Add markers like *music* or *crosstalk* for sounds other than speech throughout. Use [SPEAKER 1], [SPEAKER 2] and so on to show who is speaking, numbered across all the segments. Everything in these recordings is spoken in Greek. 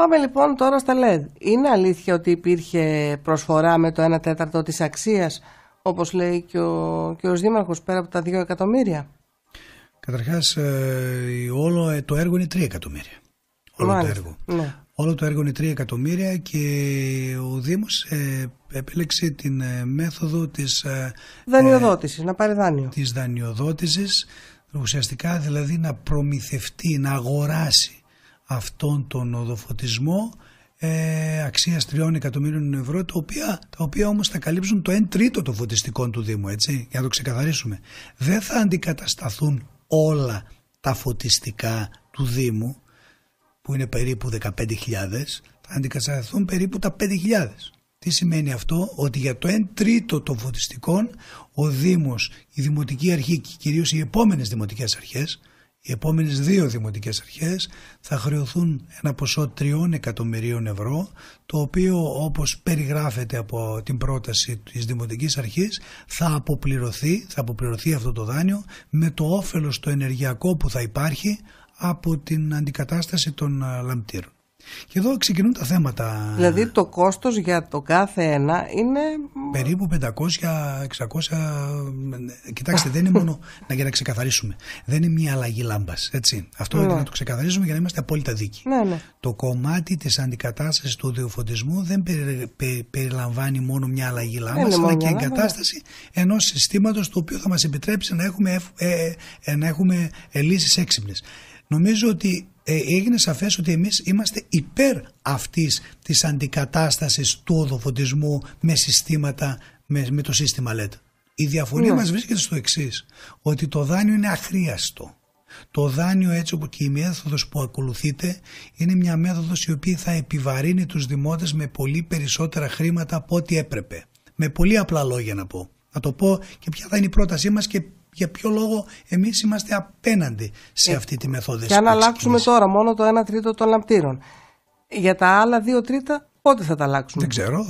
[SPEAKER 1] Πάμε λοιπόν τώρα στα LED. Είναι αλήθεια ότι υπήρχε προσφορά με το 1 τέταρτο της αξίας, όπως λέει και ο, και ο Δήμαρχος, πέρα από τα 2 εκατομμύρια.
[SPEAKER 2] Καταρχάς, ε, ε, ναι. όλο το έργο είναι 3 εκατομμύρια. Όλο το έργο. Όλο το έργο είναι 3 εκατομμύρια και ο Δήμος ε, επέλεξε την μέθοδο της... Ε, δανειοδότησης, να πάρει δάνειο. Της δανειοδότησης, ουσιαστικά δηλαδή να προμηθευτεί, να αγοράσει αυτόν τον οδοφωτισμό ε, αξίας 3 εκατομμύριων ευρώ τα οποία, τα οποία όμως θα καλύψουν το 1 τρίτο των φωτιστικών του Δήμου έτσι, για να το ξεκαθαρίσουμε δεν θα αντικατασταθούν όλα τα φωτιστικά του Δήμου που είναι περίπου 15.000 θα αντικατασταθούν περίπου τα 5.000 τι σημαίνει αυτό, ότι για το 1 τρίτο των φωτιστικών ο Δήμος, η Δημοτική Αρχή και κυρίως οι επόμενες Δημοτικές Αρχές οι επόμενες δύο δημοτικές αρχές θα χρεωθούν ένα ποσό 3 εκατομμυρίων ευρώ, το οποίο όπως περιγράφεται από την πρόταση της Δημοτικής Αρχής θα αποπληρωθεί, θα αποπληρωθεί αυτό το δάνειο με το όφελος το ενεργειακό που θα υπάρχει από την αντικατάσταση των ε, λαμπτήρων. Και εδώ ξεκινούν τα θέματα.
[SPEAKER 1] Δηλαδή το κόστος για το κάθε ένα είναι...
[SPEAKER 2] Περίπου 500-600... Κοιτάξτε, δεν είναι μόνο *laughs* να, για να ξεκαθαρίσουμε. Δεν είναι μία αλλαγή λάμπας, έτσι. Αυτό ναι. είναι να το ξεκαθαρίσουμε για να είμαστε απόλυτα δίκοι. Ναι, ναι. Το κομμάτι της αντικατάστασης του διοφωτισμού δεν περιλαμβάνει μόνο μία αλλαγή λάμπας, αλλά και εγκατάσταση ναι. ενός συστήματος το οποίο θα μας επιτρέψει να έχουμε, ε, ε, έξυπνες. Νομίζω ότι ε, έγινε σαφές ότι εμείς είμαστε υπέρ αυτής της αντικατάστασης του οδοφωτισμού με συστήματα, με, το σύστημα LED. Η διαφορία ναι. μας βρίσκεται στο εξής ότι το δάνειο είναι αχρίαστο. Το δάνειο έτσι όπου και η μέθοδος που ακολουθείτε είναι μια μέθοδος η οποία θα επιβαρύνει τους δημότες με πολύ περισσότερα χρήματα από ό,τι έπρεπε. Με πολύ απλά λόγια να πω. Να το πω και ποια θα είναι η πρότασή μας και για ποιο λόγο εμείς
[SPEAKER 1] είμαστε απέναντι σε
[SPEAKER 2] ε, αυτή τη μεθόδευση. Και αν
[SPEAKER 1] αλλάξουμε τώρα μόνο το 1 τρίτο των λαμπτήρων, για τα άλλα 2 τρίτα πότε θα τα αλλάξουμε. Δεν ξέρω.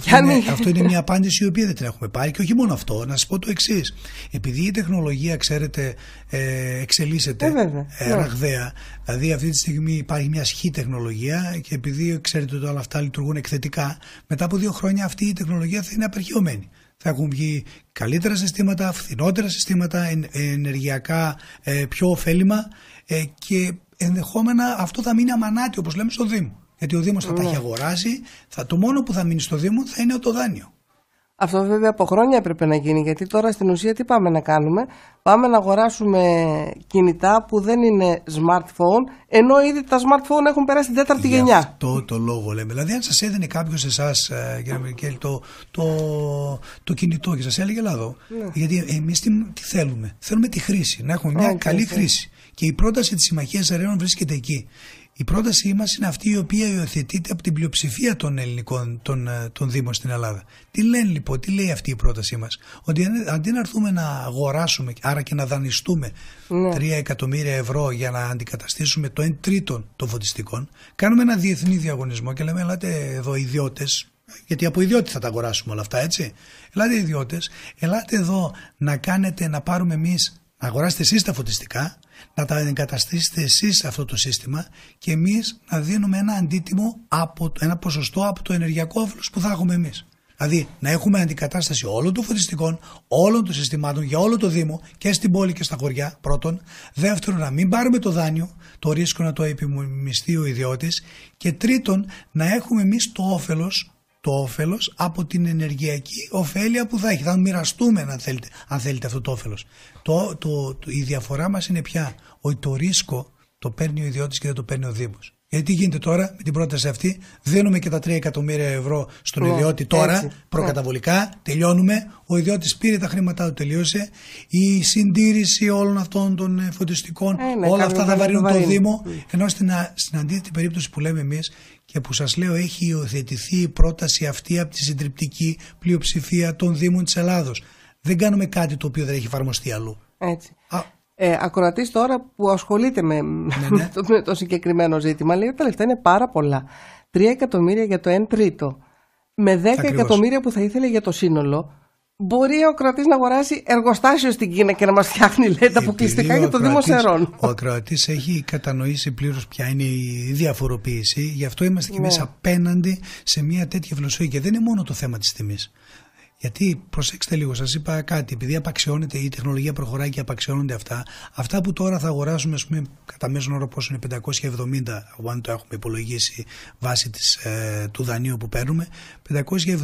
[SPEAKER 1] Αυτό είναι, μια
[SPEAKER 2] απάντηση η οποία δεν την έχουμε πάρει και όχι μόνο αυτό. Να σας πω το εξής. Επειδή η τεχνολογία, ξέρετε, ε, εξελίσσεται ε, ε ναι. ραγδαία, δηλαδή αυτή τη στιγμή υπάρχει μια σχή τεχνολογία και επειδή ξέρετε ότι όλα αυτά λειτουργούν εκθετικά, μετά από δύο χρόνια αυτή η τεχνολογία θα είναι απερχιωμένη θα έχουν βγει καλύτερα συστήματα, φθηνότερα συστήματα, ενεργειακά ε, πιο ωφέλιμα ε, και ενδεχόμενα αυτό θα μείνει αμανάτι όπως λέμε στο Δήμο. Γιατί ο Δήμος θα τα έχει ναι. αγοράσει, θα, το μόνο που θα μείνει στο Δήμο θα είναι το δάνειο.
[SPEAKER 1] Αυτό βέβαια από χρόνια έπρεπε να γίνει, γιατί τώρα στην ουσία τι πάμε να κάνουμε. Πάμε να αγοράσουμε κινητά που δεν είναι smartphone, ενώ ήδη τα smartphone έχουν περάσει την τέταρτη Για γενιά.
[SPEAKER 2] Αυτό το λόγο λέμε. Δηλαδή, αν σας έδινε κάποιος εσάς, ε, κύριε Μερικέλη, το, το, το κινητό και σας έλεγε Ελλάδο. Ναι. Γιατί εμείς τι, θέλουμε, θέλουμε τη χρήση, να έχουμε μια καλή χρήση. Και η πρόταση της Συμμαχίας Αρέων βρίσκεται εκεί. Η πρότασή μας είναι αυτή η οποία υιοθετείται από την πλειοψηφία των ελληνικών των, ε, των Δήμων στην Ελλάδα. Τι λένε λοιπόν, τι λέει αυτή η πρότασή μας, Ότι αντί να έρθουμε να αγοράσουμε, άρα και να δανειστούμε ναι. 3 εκατομμύρια ευρώ για να αντικαταστήσουμε το 1 τρίτο των φωτιστικών, κάνουμε ένα διεθνή διαγωνισμό και λέμε, Ελάτε εδώ, ιδιώτες, γιατί από ιδιώτη θα τα αγοράσουμε όλα αυτά, έτσι. Ελάτε ιδιώτες, ελάτε εδώ να κάνετε, να πάρουμε εμείς, να αγοράσετε εσείς τα φωτιστικά να τα εγκαταστήσετε εσείς αυτό το σύστημα και εμείς να δίνουμε ένα αντίτιμο, από, ένα ποσοστό από το ενεργειακό όφελος που θα έχουμε εμείς. Δηλαδή να έχουμε αντικατάσταση όλων των φωτιστικών, όλων των συστημάτων για όλο το Δήμο και στην πόλη και στα χωριά πρώτον. Δεύτερον να μην πάρουμε το δάνειο, το ρίσκο να το επιμισθεί ο ιδιώτης. Και τρίτον να έχουμε εμείς το όφελος το όφελος από την ενεργειακή ωφέλεια που θα έχει. Θα μοιραστούμε αν θέλετε, αν θέλετε αυτό το όφελος. Το, το, η διαφορά μας είναι πια ότι το ρίσκο το παίρνει ο ιδιώτης και δεν το παίρνει ο Δήμος. Γιατί τι γίνεται τώρα με την πρόταση αυτή, δίνουμε και τα 3 εκατομμύρια ευρώ στον ιδιώτη τώρα, προκαταβολικά, τελειώνουμε. Ο ιδιώτης πήρε τα χρήματά του, τελείωσε. Η συντήρηση όλων αυτών των ε, φωτιστικών, ε, όλα αυτά θα βαρύνουν το Δήμο. Ενώ στην, στην αντίθετη περίπτωση που λέμε εμείς, και που σας λέω έχει υιοθετηθεί η πρόταση αυτή από τη συντριπτική πλειοψηφία των Δήμων της Ελλάδος. Δεν κάνουμε κάτι το οποίο δεν έχει εφαρμοστεί αλλού.
[SPEAKER 1] Έτσι. Α, ε, τώρα που ασχολείται με, ναι, ναι. το, το συγκεκριμένο ζήτημα λέει ότι τα λεφτά είναι πάρα πολλά. 3 εκατομμύρια για το 1 τρίτο. Με 10 εκατομμύρια που θα ήθελε για το σύνολο Μπορεί ο κρατής να αγοράσει εργοστάσιο στην Κίνα και να μας φτιάχνει λέει, τα αποκλειστικά για το Δήμο Σερών.
[SPEAKER 2] Ο Κροατή έχει κατανοήσει πλήρως ποια είναι η διαφοροποίηση, γι' αυτό είμαστε και ναι. μέσα απέναντι σε μια τέτοια φιλοσοφία. Και δεν είναι μόνο το θέμα της τιμής. Γιατί προσέξτε λίγο, σας είπα κάτι, επειδή απαξιώνεται η τεχνολογία προχωράει και απαξιώνονται αυτά, αυτά που τώρα θα αγοράσουμε, ας πούμε, κατά μέσον όρο πόσο είναι 570, αν το έχουμε υπολογίσει βάσει ε, του δανείου που παίρνουμε, 570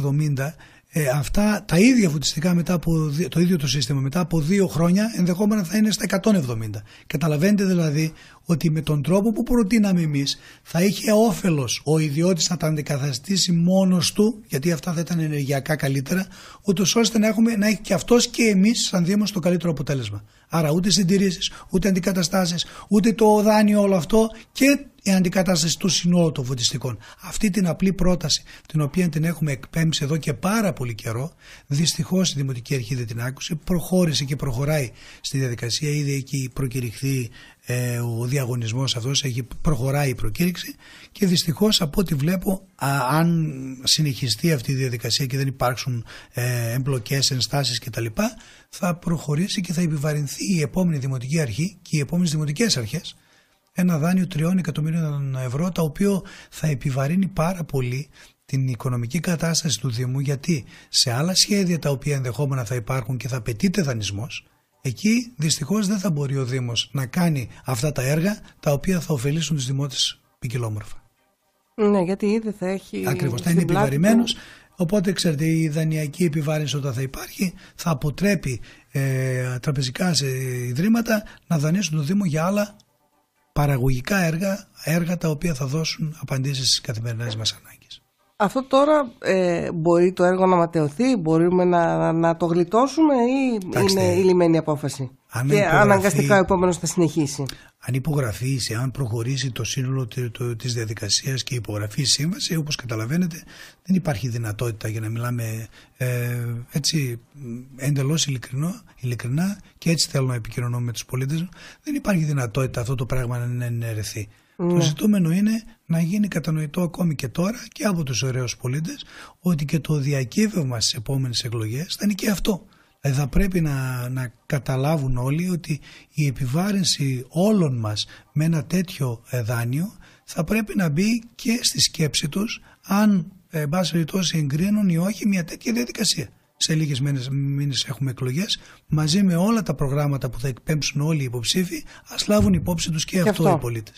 [SPEAKER 2] ε, αυτά τα ίδια φωτιστικά μετά από, το ίδιο το σύστημα μετά από δύο χρόνια ενδεχόμενα θα είναι στα 170. Καταλαβαίνετε δηλαδή ότι με τον τρόπο που προτείναμε εμείς θα είχε όφελος ο ιδιώτης να τα αντικαταστήσει μόνος του γιατί αυτά θα ήταν ενεργειακά καλύτερα ούτως ώστε να, έχουμε, να έχει και αυτός και εμείς σαν Δήμος το καλύτερο αποτέλεσμα. Άρα ούτε συντηρήσεις, ούτε αντικαταστάσεις, ούτε το δάνειο όλο αυτό και η αντικατάσταση του συνόλου των φωτιστικών. Αυτή την απλή πρόταση, την οποία την έχουμε εκπέμψει εδώ και πάρα πολύ καιρό, δυστυχώς η Δημοτική Αρχή δεν την άκουσε, προχώρησε και προχωράει στη διαδικασία. Ήδη έχει προκηρυχθεί ε, ο διαγωνισμός αυτός, έχει προχωράει η προκήρυξη και δυστυχώς από ό,τι βλέπω, αν συνεχιστεί αυτή η διαδικασία και δεν υπάρξουν ε, εμπλοκές, ενστάσεις κτλ., θα προχωρήσει και θα επιβαρυνθεί η επόμενη Δημοτική Αρχή και οι επόμενες Δημοτικές Αρχές ένα δάνειο 3 εκατομμυρίων ευρώ, το οποίο θα επιβαρύνει πάρα πολύ την οικονομική κατάσταση του Δήμου, γιατί σε άλλα σχέδια τα οποία ενδεχόμενα θα υπάρχουν και θα απαιτείται δανεισμός, εκεί δυστυχώς δεν θα μπορεί ο Δήμος να κάνει αυτά τα έργα τα οποία θα ωφελήσουν τους δημότες ποικιλόμορφα.
[SPEAKER 1] Ναι, γιατί ήδη θα έχει. Ακριβώς. Θα είναι επιβαρημένο.
[SPEAKER 2] Οπότε, ξέρετε, η δανειακή επιβάρυνση όταν θα υπάρχει θα αποτρέπει ε, τραπεζικά ιδρύματα να δανείσουν το Δήμο για άλλα παραγωγικά έργα, έργα τα οποία θα δώσουν απαντήσεις στις καθημερινές μας ανάγκες.
[SPEAKER 1] Αυτό τώρα ε, μπορεί το έργο να ματαιωθεί, μπορούμε να, να το γλιτώσουμε ή Τάξτε, είναι η ειναι η απόφαση. Αν και αναγκαστικά ο επόμενος θα συνεχίσει.
[SPEAKER 2] Αν υπογραφείς, αν προχωρήσει το σύνολο τη διαδικασίας και υπογραφεί η σύμβαση, όπως καταλαβαίνετε, δεν υπάρχει δυνατότητα για να μιλάμε ε, έτσι εντελώς ειλικρινά και έτσι θέλω να επικοινωνώ με τους πολίτες. Δεν υπάρχει δυνατότητα αυτό το πράγμα να ενερεθεί. Το ναι. ζητούμενο είναι να γίνει κατανοητό ακόμη και τώρα και από τους ωραίους πολίτες, ότι και το διακύβευμα στις επόμενες εκλογές θα είναι και αυτό. Ε, θα πρέπει να, να καταλάβουν όλοι ότι η επιβάρυνση όλων μας με ένα τέτοιο ε, δάνειο θα πρέπει να μπει και στη σκέψη τους αν ε, εν πάση περιπτώσει εγκρίνουν ή όχι μια τέτοια διαδικασία. Σε λίγες μήνες έχουμε εκλογές. Μαζί με όλα τα προγράμματα που θα εκπέμψουν όλοι οι υποψήφοι, ας λάβουν υπόψη τους και, αυτό οι πολίτες.